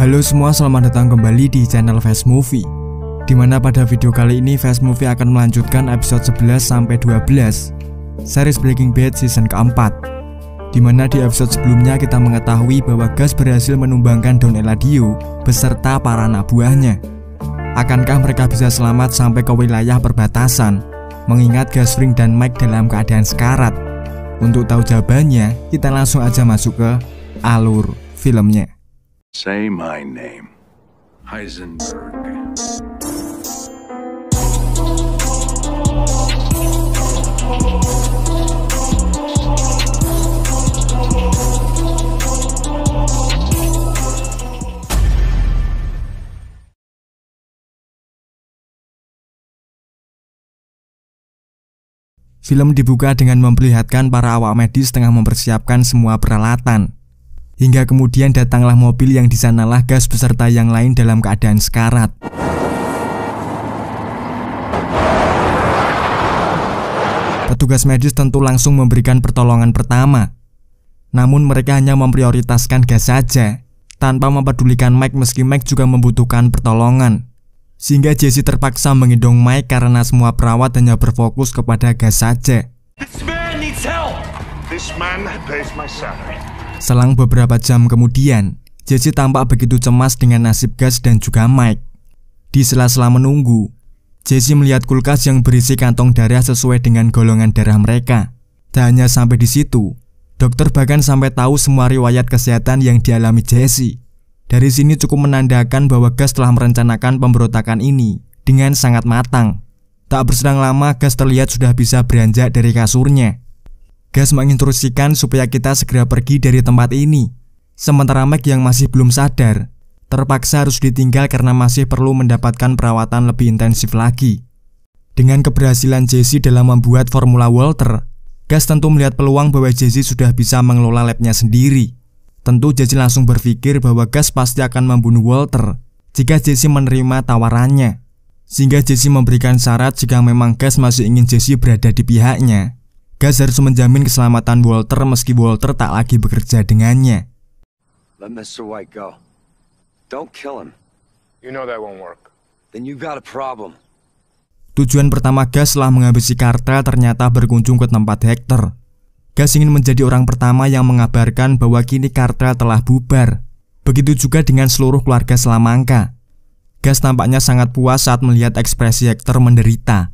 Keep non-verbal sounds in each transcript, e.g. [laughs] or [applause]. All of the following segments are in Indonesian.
Halo semua, selamat datang kembali di channel Fast Movie. Dimana pada video kali ini Fast Movie akan melanjutkan episode 11 sampai 12 series Breaking Bad season keempat. Dimana di episode sebelumnya kita mengetahui bahwa Gas berhasil menumbangkan Don Eladio beserta para anak buahnya. Akankah mereka bisa selamat sampai ke wilayah perbatasan? Mengingat Gas Fring dan Mike dalam keadaan sekarat. Untuk tahu jawabannya, kita langsung aja masuk ke alur filmnya. Say my name. Heisenberg. Film dibuka dengan memperlihatkan para awak medis tengah mempersiapkan semua peralatan Hingga kemudian datanglah mobil yang disanalah gas beserta yang lain dalam keadaan sekarat. Petugas medis tentu langsung memberikan pertolongan pertama. Namun mereka hanya memprioritaskan gas saja, tanpa mempedulikan Mike meski Mike juga membutuhkan pertolongan. Sehingga Jesse terpaksa mengidong Mike karena semua perawat hanya berfokus kepada gas saja. Selang beberapa jam kemudian, Jesse tampak begitu cemas dengan nasib Gas dan juga Mike. Di sela-sela menunggu, Jesse melihat kulkas yang berisi kantong darah sesuai dengan golongan darah mereka. Tak hanya sampai di situ, dokter bahkan sampai tahu semua riwayat kesehatan yang dialami Jesse. Dari sini cukup menandakan bahwa Gas telah merencanakan pemberontakan ini dengan sangat matang. Tak berselang lama, Gas terlihat sudah bisa beranjak dari kasurnya. Gas menginstruksikan supaya kita segera pergi dari tempat ini. Sementara Mac yang masih belum sadar, terpaksa harus ditinggal karena masih perlu mendapatkan perawatan lebih intensif lagi. Dengan keberhasilan Jesse dalam membuat formula Walter, Gas tentu melihat peluang bahwa Jesse sudah bisa mengelola labnya sendiri. Tentu Jesse langsung berpikir bahwa Gas pasti akan membunuh Walter jika Jesse menerima tawarannya. Sehingga Jesse memberikan syarat jika memang Gas masih ingin Jesse berada di pihaknya. Gas harus menjamin keselamatan Walter meski Walter tak lagi bekerja dengannya. Let Mr. White go. Don't kill him. You know that won't work. Then you got a problem. Tujuan pertama Gas setelah menghabisi Kartel ternyata berkunjung ke tempat Hector. Gas ingin menjadi orang pertama yang mengabarkan bahwa kini Kartel telah bubar. Begitu juga dengan seluruh keluarga Selamangka. Gas tampaknya sangat puas saat melihat ekspresi Hector menderita.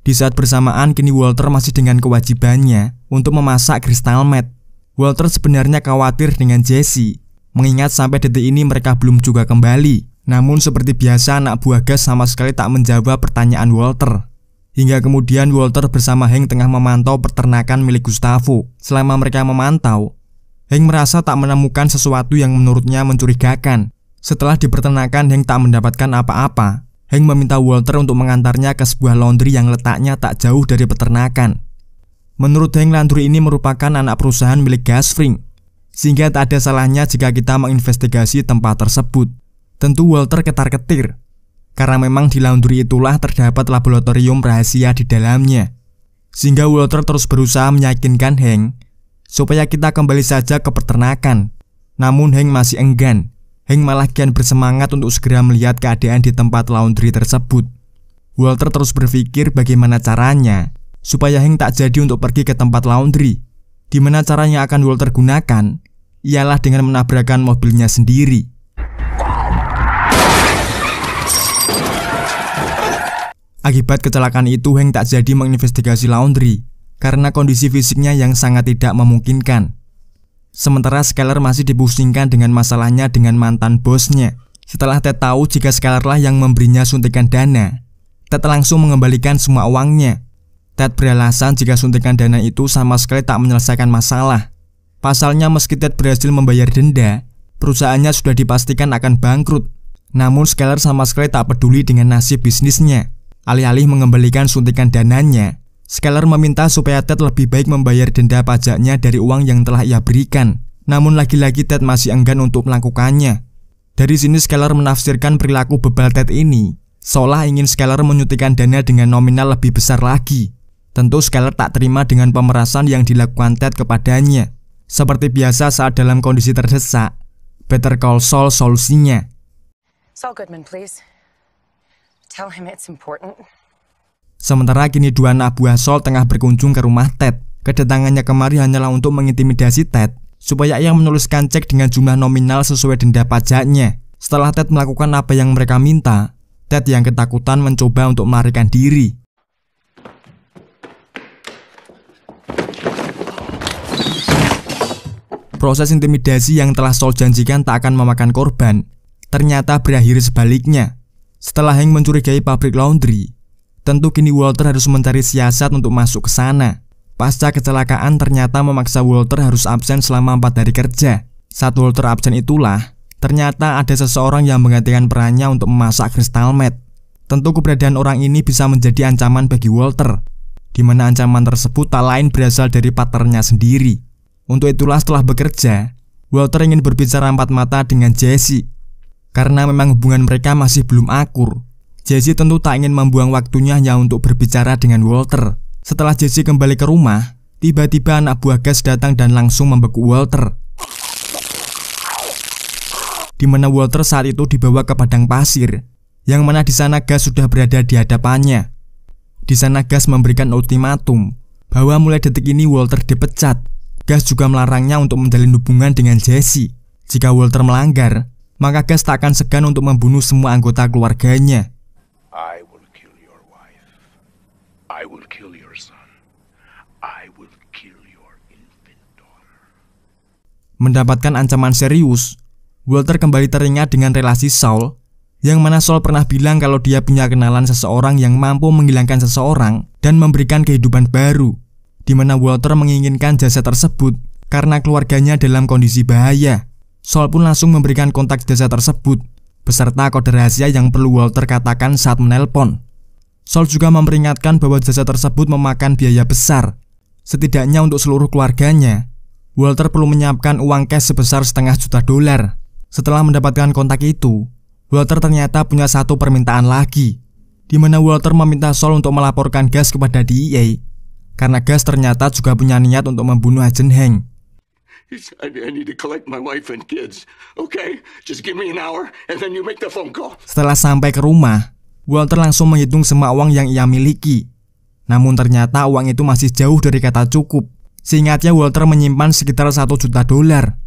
Di saat bersamaan kini Walter masih dengan kewajibannya untuk memasak kristal met. Walter sebenarnya khawatir dengan Jesse, mengingat sampai detik ini mereka belum juga kembali. Namun seperti biasa anak buah gas sama sekali tak menjawab pertanyaan Walter. Hingga kemudian Walter bersama Hank tengah memantau peternakan milik Gustavo. Selama mereka memantau, Hank merasa tak menemukan sesuatu yang menurutnya mencurigakan. Setelah di peternakan, Hank tak mendapatkan apa-apa. Heng meminta Walter untuk mengantarnya ke sebuah laundry yang letaknya tak jauh dari peternakan. Menurut Heng, laundry ini merupakan anak perusahaan milik Gasfring, sehingga tak ada salahnya jika kita menginvestigasi tempat tersebut. Tentu Walter ketar-ketir, karena memang di laundry itulah terdapat laboratorium rahasia di dalamnya. Sehingga Walter terus berusaha meyakinkan Heng, supaya kita kembali saja ke peternakan. Namun Heng masih enggan Heng malah kian bersemangat untuk segera melihat keadaan di tempat laundry tersebut. Walter terus berpikir bagaimana caranya supaya Heng tak jadi untuk pergi ke tempat laundry. Di mana caranya akan Walter gunakan ialah dengan menabrakkan mobilnya sendiri. Akibat kecelakaan itu, Heng tak jadi menginvestigasi laundry karena kondisi fisiknya yang sangat tidak memungkinkan. Sementara Skylar masih dipusingkan dengan masalahnya dengan mantan bosnya. Setelah Ted tahu jika Skylar lah yang memberinya suntikan dana, Ted langsung mengembalikan semua uangnya. Ted beralasan jika suntikan dana itu sama sekali tak menyelesaikan masalah. Pasalnya meski Ted berhasil membayar denda, perusahaannya sudah dipastikan akan bangkrut. Namun Skylar sama sekali tak peduli dengan nasib bisnisnya. Alih-alih mengembalikan suntikan dananya, Skeller meminta supaya Ted lebih baik membayar denda pajaknya dari uang yang telah ia berikan. Namun lagi-lagi Ted masih enggan untuk melakukannya. Dari sini Skeller menafsirkan perilaku bebal Ted ini, seolah ingin Skeller menyuntikkan dana dengan nominal lebih besar lagi. Tentu Skeller tak terima dengan pemerasan yang dilakukan Ted kepadanya. Seperti biasa saat dalam kondisi terdesak, Better Call Saul solusinya. Saul Goodman, please. Tell him it's important. Sementara kini dua anak buah Sol tengah berkunjung ke rumah Ted. Kedatangannya kemari hanyalah untuk mengintimidasi Ted, supaya ia menuliskan cek dengan jumlah nominal sesuai denda pajaknya. Setelah Ted melakukan apa yang mereka minta, Ted yang ketakutan mencoba untuk melarikan diri. Proses intimidasi yang telah Sol janjikan tak akan memakan korban, ternyata berakhir sebaliknya. Setelah Hank mencurigai pabrik laundry, Tentu kini Walter harus mencari siasat untuk masuk ke sana. Pasca kecelakaan ternyata memaksa Walter harus absen selama empat hari kerja. Saat Walter absen itulah, ternyata ada seseorang yang menggantikan perannya untuk memasak kristal meth. Tentu keberadaan orang ini bisa menjadi ancaman bagi Walter, di mana ancaman tersebut tak lain berasal dari paternya sendiri. Untuk itulah setelah bekerja, Walter ingin berbicara empat mata dengan Jesse, karena memang hubungan mereka masih belum akur. Jesse tentu tak ingin membuang waktunya hanya untuk berbicara dengan Walter. Setelah Jesse kembali ke rumah, tiba-tiba anak buah Gas datang dan langsung membeku Walter. Di mana Walter saat itu dibawa ke padang pasir, yang mana di sana Gas sudah berada di hadapannya. Di sana Gas memberikan ultimatum bahwa mulai detik ini Walter dipecat. Gas juga melarangnya untuk menjalin hubungan dengan Jesse. Jika Walter melanggar, maka Gas tak akan segan untuk membunuh semua anggota keluarganya. Mendapatkan ancaman serius, Walter kembali teringat dengan relasi Saul yang mana Saul pernah bilang kalau dia punya kenalan seseorang yang mampu menghilangkan seseorang dan memberikan kehidupan baru, di mana Walter menginginkan jasa tersebut karena keluarganya dalam kondisi bahaya. Saul pun langsung memberikan kontak jasa tersebut beserta kode rahasia yang perlu Walter katakan saat menelpon. Saul juga memperingatkan bahwa jasa tersebut memakan biaya besar Setidaknya untuk seluruh keluarganya, Walter perlu menyiapkan uang cash sebesar setengah juta dolar. Setelah mendapatkan kontak itu, Walter ternyata punya satu permintaan lagi, di mana Walter meminta Sol untuk melaporkan Gas kepada DEA karena Gas ternyata juga punya niat untuk membunuh Agent Heng. Setelah sampai ke rumah, Walter langsung menghitung semua uang yang ia miliki. Namun ternyata uang itu masih jauh dari kata cukup. Seingatnya Walter menyimpan sekitar 1 juta dolar.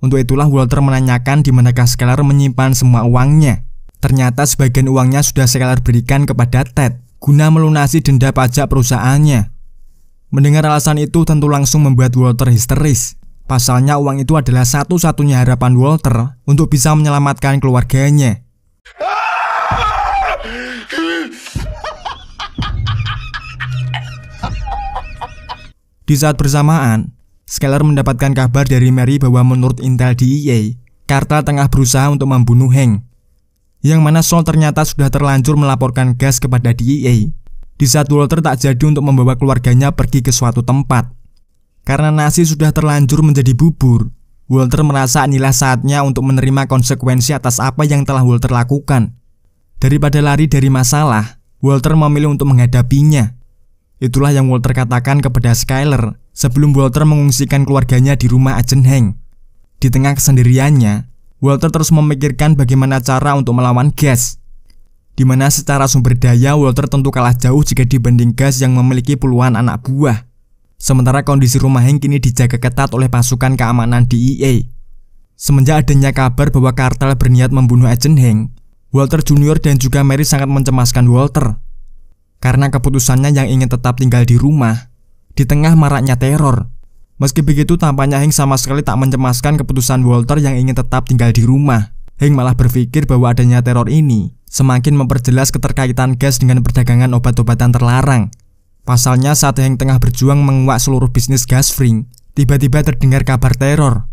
Untuk itulah Walter menanyakan di manakah Skeller menyimpan semua uangnya. Ternyata sebagian uangnya sudah Skeller berikan kepada Ted guna melunasi denda pajak perusahaannya. Mendengar alasan itu tentu langsung membuat Walter histeris. Pasalnya uang itu adalah satu-satunya harapan Walter untuk bisa menyelamatkan keluarganya. [laughs] Di saat bersamaan, Skeller mendapatkan kabar dari Mary bahwa menurut intel DEA, Karta tengah berusaha untuk membunuh Hank. Yang mana Sol ternyata sudah terlanjur melaporkan gas kepada DEA. Di saat Walter tak jadi untuk membawa keluarganya pergi ke suatu tempat. Karena nasi sudah terlanjur menjadi bubur, Walter merasa inilah saatnya untuk menerima konsekuensi atas apa yang telah Walter lakukan. Daripada lari dari masalah, Walter memilih untuk menghadapinya. Itulah yang Walter katakan kepada Skyler sebelum Walter mengungsikan keluarganya di rumah Agent Hank. Di tengah kesendiriannya, Walter terus memikirkan bagaimana cara untuk melawan gas. Di mana secara sumber daya Walter tentu kalah jauh jika dibanding gas yang memiliki puluhan anak buah. Sementara kondisi rumah Hank kini dijaga ketat oleh pasukan keamanan DEA. Semenjak adanya kabar bahwa kartel berniat membunuh Agent Hank, Walter Junior dan juga Mary sangat mencemaskan Walter karena keputusannya yang ingin tetap tinggal di rumah di tengah maraknya teror. Meski begitu tampaknya Heng sama sekali tak mencemaskan keputusan Walter yang ingin tetap tinggal di rumah. Heng malah berpikir bahwa adanya teror ini semakin memperjelas keterkaitan gas dengan perdagangan obat-obatan terlarang. Pasalnya saat Heng tengah berjuang menguak seluruh bisnis gas fring, tiba-tiba terdengar kabar teror.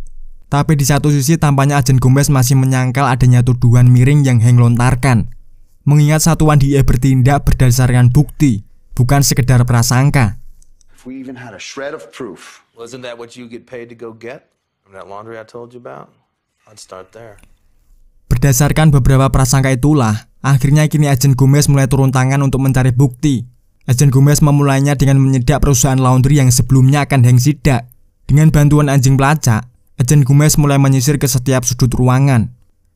Tapi di satu sisi tampaknya agen Gomez masih menyangkal adanya tuduhan miring yang Heng lontarkan mengingat satuan DIA e bertindak berdasarkan bukti, bukan sekedar prasangka. Berdasarkan beberapa prasangka itulah, akhirnya kini Ajen Gomez mulai turun tangan untuk mencari bukti. Ajen Gomez memulainya dengan menyedak perusahaan laundry yang sebelumnya akan Heng sidak. Dengan bantuan anjing pelacak, Ajen Gomez mulai menyisir ke setiap sudut ruangan,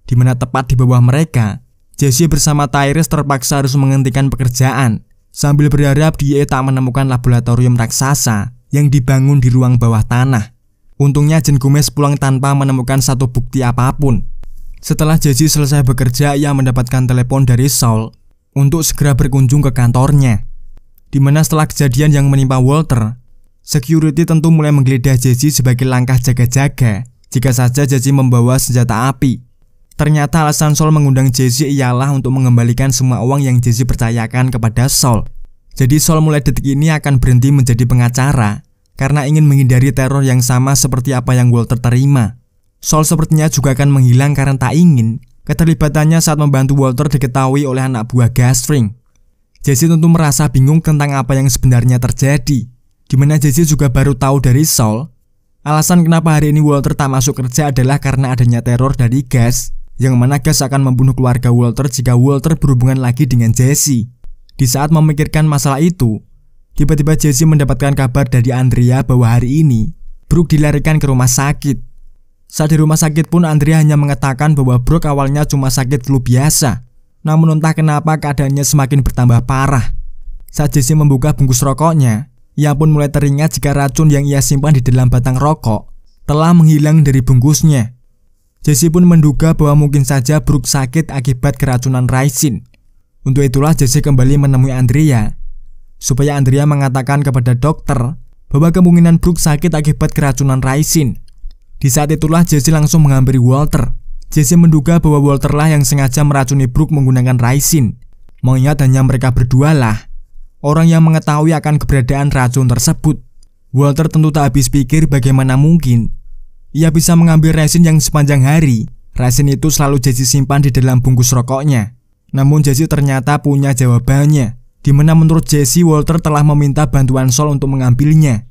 di mana tepat di bawah mereka Jesse bersama Tyrus terpaksa harus menghentikan pekerjaan sambil berharap dia tak menemukan laboratorium raksasa yang dibangun di ruang bawah tanah. Untungnya Jen Gomez pulang tanpa menemukan satu bukti apapun. Setelah Jesse selesai bekerja, ia mendapatkan telepon dari Saul untuk segera berkunjung ke kantornya. Di mana setelah kejadian yang menimpa Walter, security tentu mulai menggeledah Jesse sebagai langkah jaga-jaga jika saja Jesse membawa senjata api. Ternyata alasan Sol mengundang Jesse ialah untuk mengembalikan semua uang yang Jesse percayakan kepada Sol. Jadi Sol mulai detik ini akan berhenti menjadi pengacara karena ingin menghindari teror yang sama seperti apa yang Walter terima. Sol sepertinya juga akan menghilang karena tak ingin keterlibatannya saat membantu Walter diketahui oleh anak buah Gasring. Jesse tentu merasa bingung tentang apa yang sebenarnya terjadi. Dimana Jesse juga baru tahu dari Sol, alasan kenapa hari ini Walter tak masuk kerja adalah karena adanya teror dari Gas yang mana Gus akan membunuh keluarga Walter jika Walter berhubungan lagi dengan Jesse. Di saat memikirkan masalah itu, tiba-tiba Jesse mendapatkan kabar dari Andrea bahwa hari ini Brooke dilarikan ke rumah sakit. Saat di rumah sakit pun Andrea hanya mengatakan bahwa Brooke awalnya cuma sakit flu biasa. Namun entah kenapa keadaannya semakin bertambah parah. Saat Jesse membuka bungkus rokoknya, ia pun mulai teringat jika racun yang ia simpan di dalam batang rokok telah menghilang dari bungkusnya. Jesse pun menduga bahwa mungkin saja Brook sakit akibat keracunan raisin. Untuk itulah Jesse kembali menemui Andrea supaya Andrea mengatakan kepada dokter bahwa kemungkinan Brook sakit akibat keracunan raisin. Di saat itulah Jesse langsung menghampiri Walter. Jesse menduga bahwa Walter lah yang sengaja meracuni Brook menggunakan raisin. Mengingat hanya mereka berdua lah orang yang mengetahui akan keberadaan racun tersebut. Walter tentu tak habis pikir bagaimana mungkin ia bisa mengambil resin yang sepanjang hari. Resin itu selalu Jesse simpan di dalam bungkus rokoknya. Namun Jesse ternyata punya jawabannya, di mana menurut Jesse Walter telah meminta bantuan Sol untuk mengambilnya.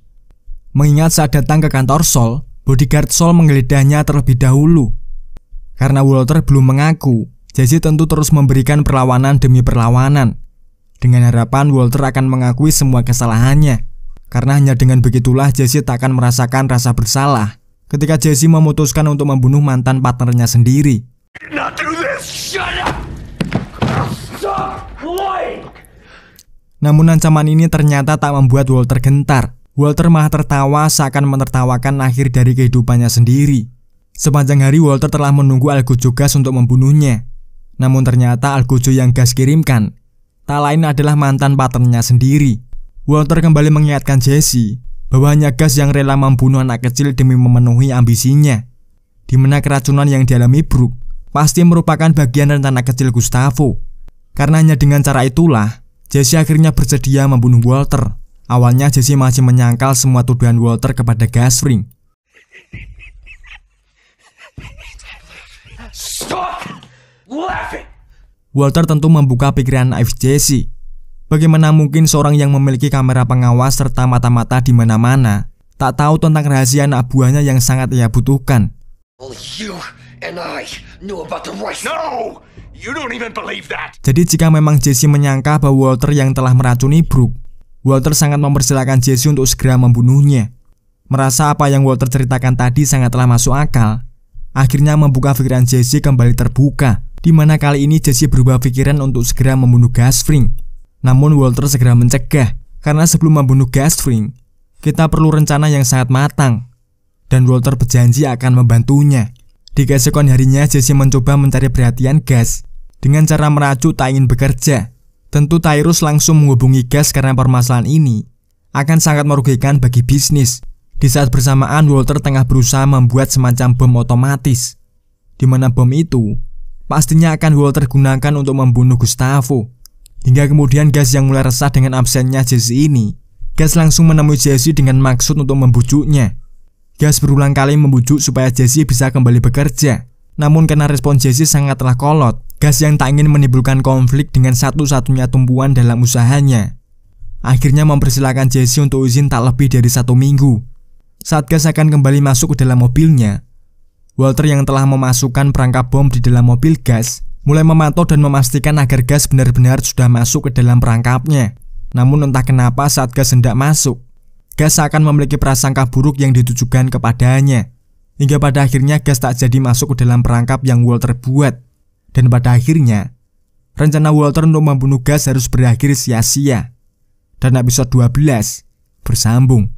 Mengingat saat datang ke kantor Sol, bodyguard Sol menggeledahnya terlebih dahulu. Karena Walter belum mengaku, Jesse tentu terus memberikan perlawanan demi perlawanan. Dengan harapan Walter akan mengakui semua kesalahannya, karena hanya dengan begitulah Jesse tak akan merasakan rasa bersalah ketika Jesse memutuskan untuk membunuh mantan partnernya sendiri. Namun ancaman ini ternyata tak membuat Walter gentar. Walter malah tertawa seakan menertawakan akhir dari kehidupannya sendiri. Sepanjang hari Walter telah menunggu Algojo Gas untuk membunuhnya. Namun ternyata Algojo yang Gas kirimkan tak lain adalah mantan partnernya sendiri. Walter kembali mengingatkan Jesse Bawahnya Gas yang rela membunuh anak kecil demi memenuhi ambisinya. Di mana keracunan yang dialami Brook pasti merupakan bagian dari anak kecil Gustavo. Karena hanya dengan cara itulah, Jesse akhirnya bersedia membunuh Walter. Awalnya Jesse masih menyangkal semua tuduhan Walter kepada Gas Ring. Walter tentu membuka pikiran naif Jesse Bagaimana mungkin seorang yang memiliki kamera pengawas serta mata-mata di mana-mana tak tahu tentang rahasia anak buahnya yang sangat ia butuhkan? Jadi jika memang Jesse menyangka bahwa Walter yang telah meracuni Brooke, Walter sangat mempersilahkan Jesse untuk segera membunuhnya. Merasa apa yang Walter ceritakan tadi sangatlah masuk akal, akhirnya membuka pikiran Jesse kembali terbuka, di mana kali ini Jesse berubah pikiran untuk segera membunuh Gasfring namun Walter segera mencegah karena sebelum membunuh Gasfring kita perlu rencana yang sangat matang dan Walter berjanji akan membantunya. Di keesokan harinya, Jesse mencoba mencari perhatian Gas dengan cara meracu tak ingin bekerja. Tentu Tyrus langsung menghubungi Gas karena permasalahan ini akan sangat merugikan bagi bisnis. Di saat bersamaan, Walter tengah berusaha membuat semacam bom otomatis, di mana bom itu pastinya akan Walter gunakan untuk membunuh Gustavo. Hingga kemudian Gas yang mulai resah dengan absennya Jesse ini. Gas langsung menemui Jesse dengan maksud untuk membujuknya. Gas berulang kali membujuk supaya Jesse bisa kembali bekerja. Namun karena respon Jesse sangatlah kolot, Gas yang tak ingin menimbulkan konflik dengan satu-satunya tumbuhan dalam usahanya. Akhirnya mempersilahkan Jesse untuk izin tak lebih dari satu minggu. Saat Gas akan kembali masuk ke dalam mobilnya, Walter yang telah memasukkan perangkap bom di dalam mobil Gas mulai memantau dan memastikan agar gas benar-benar sudah masuk ke dalam perangkapnya. Namun entah kenapa saat gas hendak masuk, gas akan memiliki prasangka buruk yang ditujukan kepadanya. Hingga pada akhirnya gas tak jadi masuk ke dalam perangkap yang Walter buat. Dan pada akhirnya, rencana Walter untuk membunuh gas harus berakhir sia-sia. Dan episode 12 bersambung.